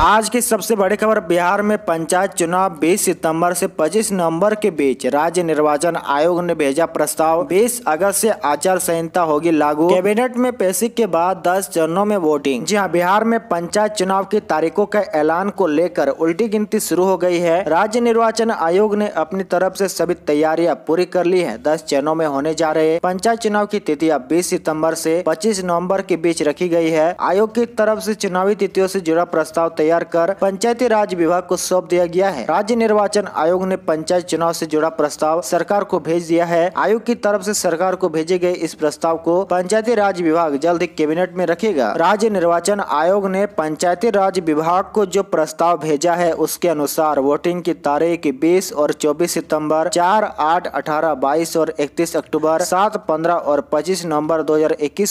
आज की सबसे बड़ी खबर बिहार में पंचायत चुनाव 20 सितंबर से 25 नवंबर के बीच राज्य निर्वाचन आयोग ने भेजा प्रस्ताव 20 अगस्त से आचार संहिता होगी लागू कैबिनेट में पेशी के बाद 10 चरणों में वोटिंग जी हां बिहार में पंचायत चुनाव की तारीखों का ऐलान को लेकर उल्टी गिनती शुरू हो गयी है राज्य निर्वाचन आयोग ने अपनी तरफ ऐसी सभी तैयारियाँ पूरी कर ली है दस चरणों में होने जा रहे पंचायत चुनाव की तिथिया बीस सितम्बर ऐसी पच्चीस नवम्बर के बीच रखी गयी है आयोग की तरफ ऐसी चुनावी तिथियों ऐसी जुड़ा प्रस्ताव तैयार तैयार कर पंचायती राज विभाग को सौंप दिया गया है राज्य निर्वाचन आयोग ने पंचायत चुनाव से जुड़ा प्रस्ताव सरकार को भेज दिया है आयोग की तरफ से सरकार को भेजे गए इस प्रस्ताव को पंचायती राज विभाग जल्द ही कैबिनेट में रखेगा राज्य निर्वाचन आयोग ने पंचायती राज विभाग को जो प्रस्ताव भेजा है उसके अनुसार वोटिंग की तारीख बीस और चौबीस सितम्बर चार आठ अठारह बाईस और इकतीस अक्टूबर सात पंद्रह और पच्चीस नवम्बर दो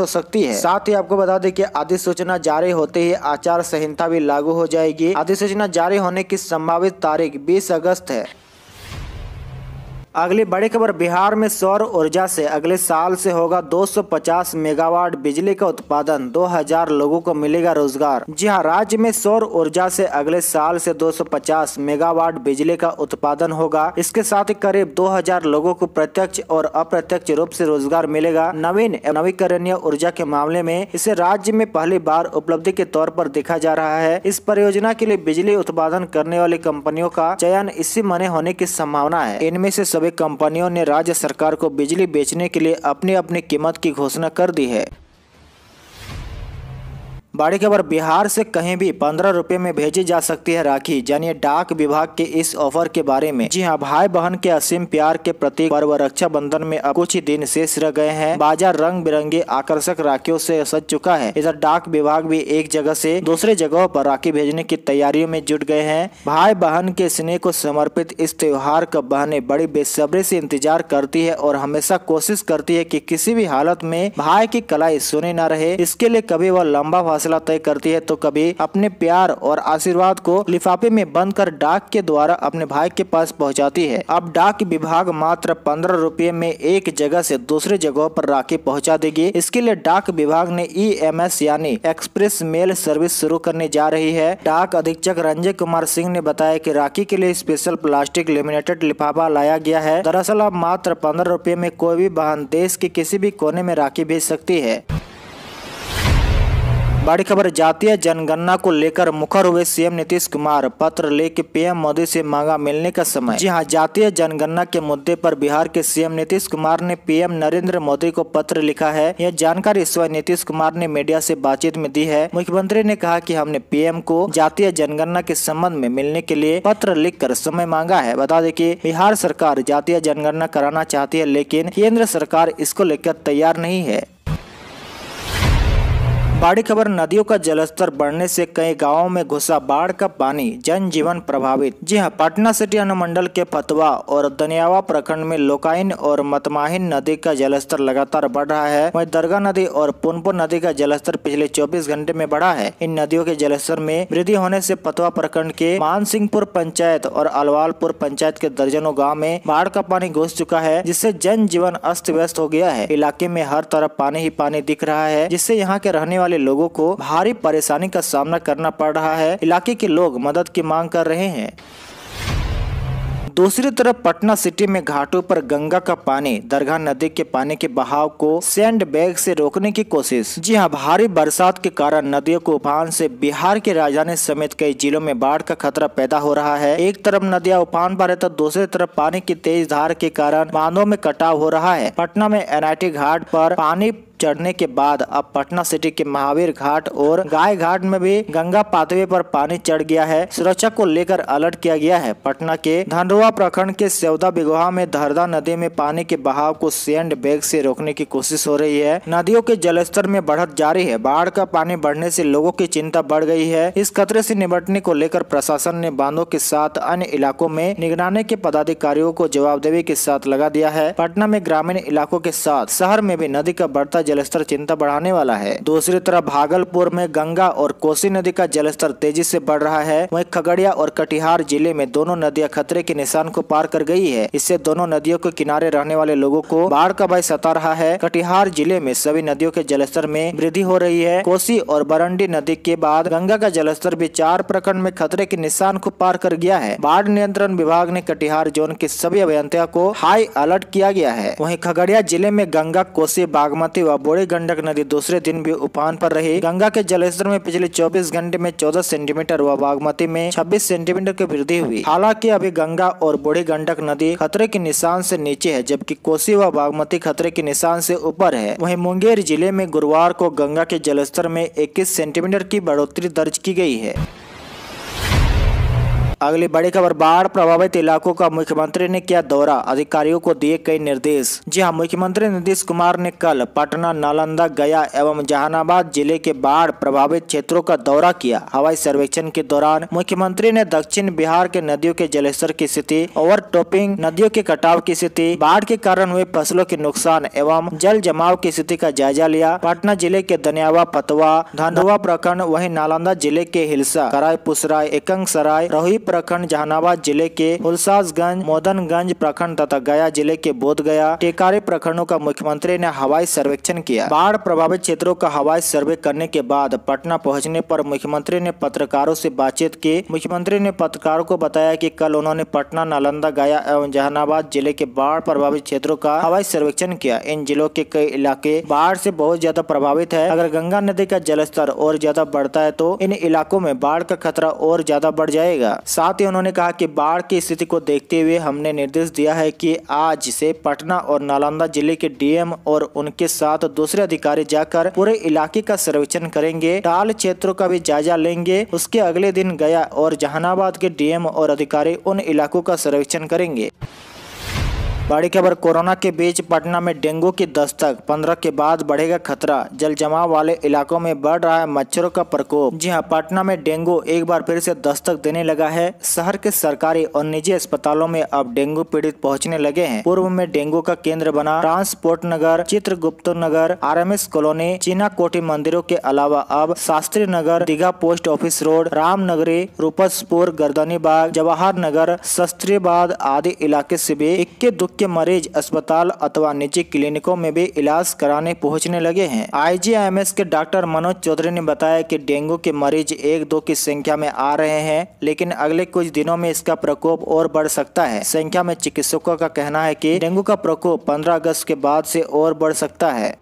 हो सकती है साथ ही आपको बता दें की अधिसूचना जारी होते ही आचार संहिता भी लागू लागू हो जाएगी अधिसूचना जारी होने की संभावित तारीख बीस अगस्त है अगली बड़ी खबर बिहार में सौर ऊर्जा से अगले साल से होगा 250 मेगावाट बिजली का उत्पादन 2000 लोगों को मिलेगा रोजगार जी हाँ राज्य में सौर ऊर्जा से अगले साल से 250 मेगावाट बिजली का उत्पादन होगा इसके साथ ही करीब 2000 लोगों को प्रत्यक्ष और अप्रत्यक्ष रूप से रोजगार मिलेगा नवीन नवीकरणीय ऊर्जा के मामले में इसे राज्य में पहली बार उपलब्धि के तौर पर देखा जा रहा है इस परियोजना के लिए बिजली उत्पादन करने वाली कंपनियों का चयन इसी मने होने की संभावना है इनमें से सभी कंपनियों ने राज्य सरकार को बिजली बेचने के लिए अपनी अपनी कीमत की घोषणा कर दी है बड़ी खबर बिहार से कहीं भी पंद्रह रुपये में भेजी जा सकती है राखी जानिए डाक विभाग के इस ऑफर के बारे में जी हाँ भाई बहन के असीम प्यार के प्रतीक पर्व बंधन में अब कुछ ही दिन शेष रह गए हैं बाजार रंग बिरंगे आकर्षक राखियों से सज चुका है इधर डाक विभाग भी एक जगह से दूसरे जगहों पर राखी भेजने की तैयारियों में जुट गए हैं भाई बहन के स्नेह को समर्पित इस त्योहार का बहने बड़ी बेसब्री से इंतजार करती है और हमेशा कोशिश करती है की किसी भी हालत में भाई की कलाई सुनी न रहे इसके लिए कभी वह लंबा फासला तय करती है तो कभी अपने प्यार और आशीर्वाद को लिफाफे में बंद कर डाक के द्वारा अपने भाई के पास पहुंचाती है अब डाक विभाग मात्र पंद्रह रुपये में एक जगह से दूसरे जगह पर राखी पहुंचा देगी इसके लिए डाक विभाग ने ई एम एस यानी एक्सप्रेस मेल सर्विस शुरू करने जा रही है डाक अधीक्षक रंजय कुमार सिंह ने बताया की राखी के लिए स्पेशल प्लास्टिक लेमिनेटेड लिफाफा लाया गया है दरअसल अब मात्र पंद्रह रुपये में कोई भी वाहन देश के किसी भी कोने में राखी भेज सकती है बड़ी खबर जातीय जनगणना को लेकर मुखर हुए सीएम नीतीश कुमार पत्र लेके पीएम मोदी से मांगा मिलने का समय जी हां जातीय जनगणना के मुद्दे पर बिहार के सीएम नीतीश कुमार ने पीएम नरेंद्र मोदी को पत्र लिखा है यह जानकारी इस वक्त नीतीश कुमार ने मीडिया से बातचीत में दी है मुख्यमंत्री ने कहा की हमने पीएम को जातीय जनगणना के संबंध में मिलने के लिए पत्र कर समय मांगा है बता दें की बिहार सरकार जातीय जनगणना कराना चाहती है लेकिन केंद्र सरकार इसको लेकर तैयार नहीं है बड़ी खबर नदियों का जलस्तर बढ़ने से कई गांवों में घुसा बाढ़ का पानी जनजीवन प्रभावित जी हां पटना सिटी अनुमंडल के फतवा और दनियावा प्रखंड में लोकाइन और मतमाहिन नदी का जलस्तर लगातार बढ़ रहा है वही दरगाह नदी और पुनपुर नदी का जलस्तर पिछले 24 घंटे में बढ़ा है इन नदियों के जलस्तर में वृद्धि होने से फतवा प्रखंड के मानसिंहपुर पंचायत और अलवालपुर पंचायत के दर्जनों गाँव में बाढ़ का पानी घुस चुका है जिससे जनजीवन अस्त व्यस्त हो गया है इलाके में हर तरफ पानी ही पानी दिख रहा है जिससे यहाँ के रहने वाले वाले लोगों को भारी परेशानी का सामना करना पड़ रहा है इलाके के लोग मदद की मांग कर रहे हैं दूसरी तरफ पटना सिटी में घाटों पर गंगा का पानी दरगाह नदी के पानी के बहाव को सैंड बैग से रोकने की कोशिश जी हां भारी बरसात के कारण नदियों को उफान से बिहार की राजधानी समेत कई जिलों में बाढ़ का खतरा पैदा हो रहा है एक तरफ नदियां उफान पर है तो दूसरी तरफ पानी की तेज धार के कारण बांधों में कटाव हो रहा है पटना में एन घाट पर पानी चढ़ने के बाद अब पटना सिटी के महावीर घाट और गाय घाट में भी गंगा पाथवे पर पानी चढ़ गया है सुरक्षा को लेकर अलर्ट किया गया है पटना के धनरुआ प्रखंड के सेवदा बिगोहा में धरदा नदी में पानी के बहाव को सैंड बैग से रोकने की कोशिश हो रही है नदियों के जलस्तर में बढ़त जारी है बाढ़ का पानी बढ़ने से लोगों की चिंता बढ़ गई है इस खतरे से निपटने को लेकर प्रशासन ने बांधों के साथ अन्य इलाकों में निगरानी के पदाधिकारियों को जवाबदेही के साथ लगा दिया है पटना में ग्रामीण इलाकों के साथ शहर में भी नदी का बढ़ता जलस्तर चिंता बढ़ाने वाला है दूसरी तरफ भागलपुर में गंगा और कोसी नदी का जलस्तर तेजी से बढ़ रहा है वहीं खगड़िया और कटिहार जिले में दोनों नदियां खतरे के निशान को पार कर गई है इससे दोनों नदियों के किनारे रहने वाले लोगों को बाढ़ का भय सता रहा है कटिहार जिले में सभी नदियों के जलस्तर में वृद्धि हो रही है कोसी और बरंडी नदी के बाद गंगा का जलस्तर भी चार प्रखंड में खतरे के निशान को पार कर गया है बाढ़ नियंत्रण विभाग ने कटिहार जोन के सभी अभियंता को हाई अलर्ट किया गया है वहीं खगड़िया जिले में गंगा कोसी बागमती व बूढ़ी गंडक नदी दूसरे दिन भी उफान पर रही गंगा के जलस्तर में पिछले 24 घंटे में 14 सेंटीमीटर व बागमती में 26 सेंटीमीटर की वृद्धि हुई हालांकि अभी गंगा और बूढ़ी गंडक नदी खतरे के निशान से नीचे है जबकि कोसी व बागमती खतरे के निशान से ऊपर है वही मुंगेर जिले में गुरुवार को गंगा के जलस्तर में इक्कीस सेंटीमीटर की बढ़ोतरी दर्ज की गयी है अगली बड़ी खबर बाढ़ प्रभावित इलाकों का मुख्यमंत्री ने किया दौरा अधिकारियों को दिए कई निर्देश जी हाँ मुख्यमंत्री नीतीश कुमार ने कल पटना नालंदा गया एवं जहानाबाद जिले के बाढ़ प्रभावित क्षेत्रों का दौरा किया हवाई सर्वेक्षण के दौरान मुख्यमंत्री ने दक्षिण बिहार के नदियों के जलस्तर की स्थिति ओवर टॉपिंग नदियों के कटाव की स्थिति बाढ़ के कारण हुए फसलों के नुकसान एवं जल जमाव की स्थिति का जायजा लिया पटना जिले के दनियावा पतवा धनवा प्रखंड वही नालंदा जिले के हिलसा कराय पुसराय एकंग सराय रोही प्रखंड जहानाबाद जिले के हुलसाजगंज मोदनगंज प्रखंड तथा गया जिले के बोध गया टेकारे प्रखंडों का मुख्यमंत्री ने हवाई सर्वेक्षण किया बाढ़ प्रभावित क्षेत्रों का हवाई सर्वे करने के बाद पटना पहुंचने पर मुख्यमंत्री ने पत्रकारों से बातचीत की मुख्यमंत्री ने पत्रकारों को बताया कि कल उन्होंने पटना नालंदा गया एवं जहानाबाद जिले के बाढ़ प्रभावित क्षेत्रों का हवाई सर्वेक्षण किया इन जिलों के कई इलाके बाढ़ से बहुत ज्यादा प्रभावित है अगर गंगा नदी का जलस्तर और ज्यादा बढ़ता है तो इन इलाकों में बाढ़ का खतरा और ज्यादा बढ़ जाएगा साथ ही उन्होंने कहा कि बाढ़ की स्थिति को देखते हुए हमने निर्देश दिया है कि आज से पटना और नालंदा जिले के डीएम और उनके साथ दूसरे अधिकारी जाकर पूरे इलाके का सर्वेक्षण करेंगे टाल क्षेत्रों का भी जायजा लेंगे उसके अगले दिन गया और जहानाबाद के डीएम और अधिकारी उन इलाकों का सर्वेक्षण करेंगे बड़ी खबर कोरोना के बीच पटना में डेंगू की दस्तक पंद्रह के बाद बढ़ेगा खतरा जल जमाव वाले इलाकों में बढ़ रहा है मच्छरों का प्रकोप जी हाँ पटना में डेंगू एक बार फिर से दस्तक देने लगा है शहर के सरकारी और निजी अस्पतालों में अब डेंगू पीड़ित पहुंचने लगे हैं पूर्व में डेंगू का केंद्र बना ट्रांसपोर्ट नगर चित्र नगर आर कॉलोनी चीना कोटी मंदिरों के अलावा अब Shastri Nagar Digha post office road Ramnagari Rupaspur Gardani Bagh Jawahar Nagar Shastri आदि इलाके ऐसी भी इक्के दुख के मरीज अस्पताल अथवा निजी क्लिनिकों में भी इलाज कराने पहुंचने लगे हैं आईजीआईएमएस के डॉक्टर मनोज चौधरी ने बताया कि डेंगू के मरीज एक दो की संख्या में आ रहे हैं लेकिन अगले कुछ दिनों में इसका प्रकोप और बढ़ सकता है संख्या में चिकित्सकों का कहना है की डेंगू का प्रकोप पंद्रह अगस्त के बाद ऐसी और बढ़ सकता है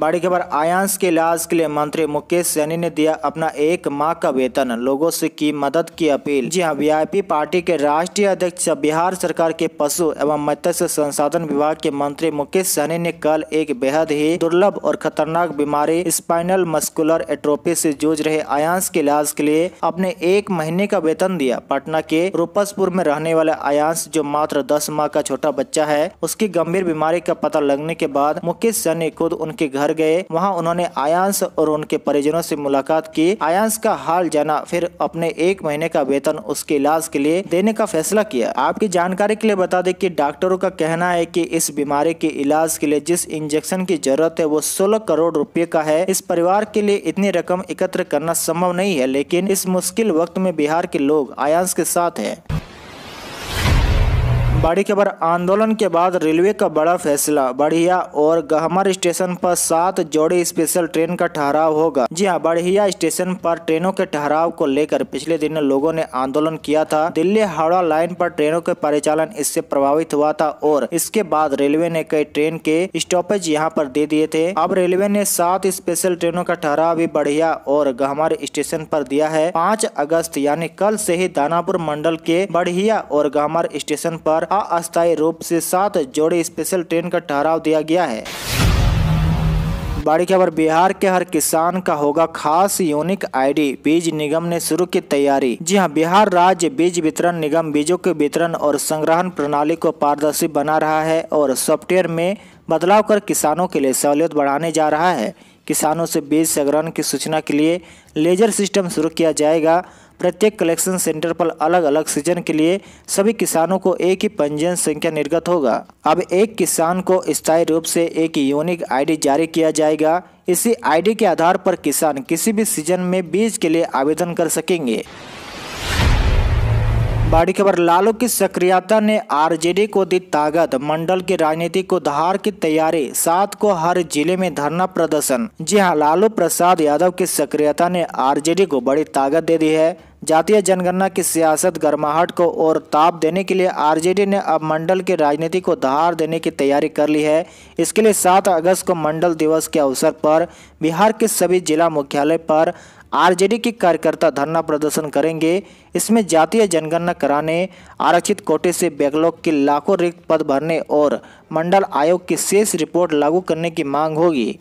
बड़ी खबर आयांश के इलाज के लिए मंत्री मुकेश सैनी ने दिया अपना एक माह का वेतन लोगों से की मदद की अपील जी हां वीआईपी पार्टी के राष्ट्रीय अध्यक्ष बिहार सरकार के पशु एवं मत्स्य संसाधन विभाग के मंत्री मुकेश सैनी ने कल एक बेहद ही दुर्लभ और खतरनाक बीमारी स्पाइनल मस्कुलर एट्रोपी ऐसी जूझ रहे आयांश के इलाज के लिए अपने एक महीने का वेतन दिया पटना के रूपसपुर में रहने वाला आयांश जो मात्र दस माह का छोटा बच्चा है उसकी गंभीर बीमारी का पता लगने के बाद मुकेश सैनी खुद उनके घर घर गए वहाँ उन्होंने आयांस और उनके परिजनों से मुलाकात की आयांस का हाल जाना फिर अपने एक महीने का वेतन उसके इलाज के लिए देने का फैसला किया आपकी जानकारी के लिए बता दें कि डॉक्टरों का कहना है कि इस बीमारी के इलाज के लिए जिस इंजेक्शन की जरूरत है वो सोलह करोड़ रुपए का है इस परिवार के लिए इतनी रकम एकत्र करना संभव नहीं है लेकिन इस मुश्किल वक्त में बिहार के लोग आयांस के साथ है बड़ी खबर आंदोलन के बाद रेलवे का बड़ा फैसला बढ़िया और गहमर स्टेशन पर सात जोड़ी स्पेशल ट्रेन का ठहराव होगा जी हां बढ़िया स्टेशन पर ट्रेनों के ठहराव को लेकर पिछले दिन लोगों ने आंदोलन किया था दिल्ली हावड़ा लाइन पर ट्रेनों के परिचालन इससे प्रभावित हुआ था और इसके बाद रेलवे ने कई ट्रेन के स्टॉपेज यहाँ पर दे दिए थे अब रेलवे ने सात स्पेशल ट्रेनों का ठहराव भी बढ़िया और गहमर स्टेशन पर दिया है पाँच अगस्त यानी कल से ही दानापुर मंडल के बढ़िया और गहमर स्टेशन पर अस्थायी रूप से सात जोड़ी स्पेशल ट्रेन का ठहराव दिया गया है बड़ी खबर बिहार के हर किसान का होगा खास यूनिक आईडी बीज निगम ने शुरू की तैयारी जी हां बिहार राज्य बीज वितरण निगम बीजों के वितरण और संग्रहण प्रणाली को पारदर्शी बना रहा है और सॉफ्टवेयर में बदलाव कर किसानों के लिए सहूलियत बढ़ाने जा रहा है किसानों से बीज संग्रहण की सूचना के लिए लेजर सिस्टम शुरू किया जाएगा प्रत्येक कलेक्शन सेंटर पर अलग अलग सीजन के लिए सभी किसानों को एक ही पंजीयन संख्या निर्गत होगा अब एक किसान को स्थायी रूप से एक यूनिक आईडी जारी किया जाएगा इसी आईडी के आधार पर किसान किसी भी सीजन में बीज के लिए आवेदन कर सकेंगे बड़ी खबर लालू की सक्रियता ने आरजेडी को दी ताकत मंडल की राजनीति को धार की तैयारी सात को हर जिले में धरना प्रदर्शन जी हां लालू प्रसाद यादव की सक्रियता ने आरजेडी को बड़ी ताकत दे दी है जातीय जनगणना की सियासत गर्माहट को और ताप देने के लिए आरजेडी ने अब मंडल की राजनीति को धार देने की तैयारी कर ली है इसके लिए 7 अगस्त को मंडल दिवस के अवसर पर बिहार के सभी जिला मुख्यालय पर आरजेडी की कार्यकर्ता धरना प्रदर्शन करेंगे इसमें जातीय जनगणना कराने आरक्षित कोटे से बैकलॉग के लाखों रिक्त पद भरने और मंडल आयोग की शेष रिपोर्ट लागू करने की मांग होगी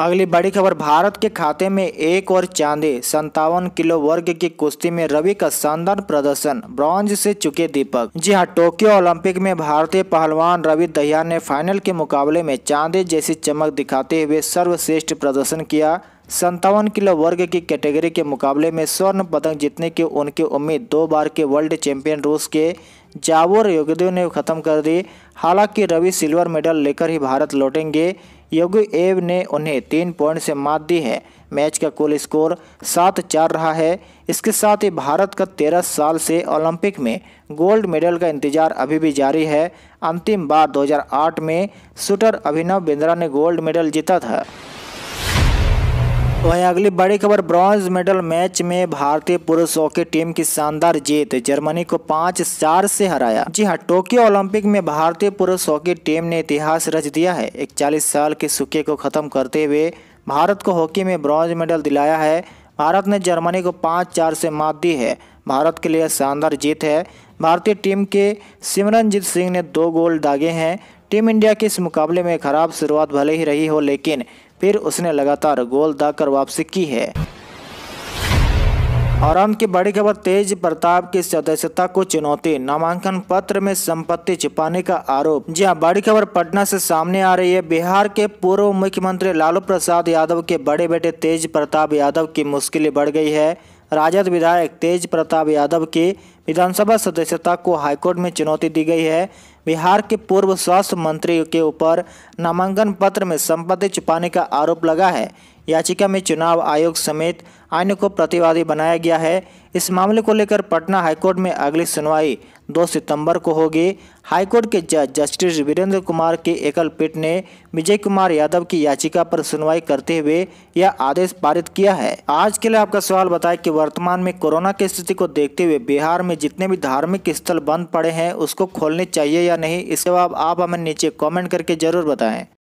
अगली बड़ी खबर भारत के खाते में एक और चांदे संतावन किलो वर्ग की कुश्ती में रवि का शानदार प्रदर्शन ब्रॉन्ज से चुके दीपक जी हां टोक्यो ओलंपिक में भारतीय पहलवान रवि दहिया ने फाइनल के मुकाबले में चांदे जैसी चमक दिखाते हुए सर्वश्रेष्ठ प्रदर्शन किया संतावन किलो वर्ग की कैटेगरी के मुकाबले में स्वर्ण पदक जीतने की उनकी उम्मीद दो बार के वर्ल्ड चैंपियन रूस के जावोर योगदेव ने खत्म कर दी हालांकि रवि सिल्वर मेडल लेकर ही भारत लौटेंगे योगी एव ने उन्हें तीन पॉइंट से मात दी है मैच का कुल स्कोर सात चार रहा है इसके साथ ही भारत का तेरह साल से ओलंपिक में गोल्ड मेडल का इंतजार अभी भी जारी है अंतिम बार 2008 में शूटर अभिनव बिंद्रा ने गोल्ड मेडल जीता था वहीं तो अगली बड़ी खबर ब्रॉन्ज मेडल मैच में भारतीय पुरुष हॉकी टीम की शानदार जीत जर्मनी को पाँच चार से हराया जी हाँ टोक्यो ओलंपिक में भारतीय पुरुष हॉकी टीम ने इतिहास रच दिया है इकचालीस साल के सुखे को खत्म करते हुए भारत को हॉकी में ब्रॉन्ज मेडल दिलाया है भारत ने जर्मनी को पाँच चार से मात दी है भारत के लिए शानदार जीत है भारतीय टीम के सिमरनजीत सिंह ने दो गोल दागे हैं टीम इंडिया के इस मुकाबले में खराब शुरुआत भले ही रही हो लेकिन फिर उसने लगातार गोल दाकर वापसी की है और अंत की बड़ी खबर तेज प्रताप की सदस्यता को चुनौती नामांकन पत्र में संपत्ति छिपाने का आरोप जी हाँ बड़ी खबर पटना से सामने आ रही है बिहार के पूर्व मुख्यमंत्री लालू प्रसाद यादव के बड़े बेटे तेज प्रताप यादव की मुश्किलें बढ़ गई है राजद विधायक तेज प्रताप यादव की विधानसभा सदस्यता को हाईकोर्ट में चुनौती दी गई है बिहार के पूर्व स्वास्थ्य मंत्री के ऊपर नामांकन पत्र में संपत्ति छुपाने का आरोप लगा है याचिका में चुनाव आयोग समेत अन्य को प्रतिवादी बनाया गया है इस मामले को लेकर पटना हाईकोर्ट में अगली सुनवाई 2 सितंबर को होगी हाईकोर्ट के जज जस्टिस वीरेंद्र कुमार की एकल पीठ ने विजय कुमार यादव की याचिका पर सुनवाई करते हुए यह आदेश पारित किया है आज के लिए आपका सवाल बताए कि वर्तमान में कोरोना की स्थिति को देखते हुए बिहार में जितने भी धार्मिक स्थल बंद पड़े हैं उसको खोलने चाहिए या नहीं इसके जवाब आप हमें नीचे कॉमेंट करके जरूर बताएं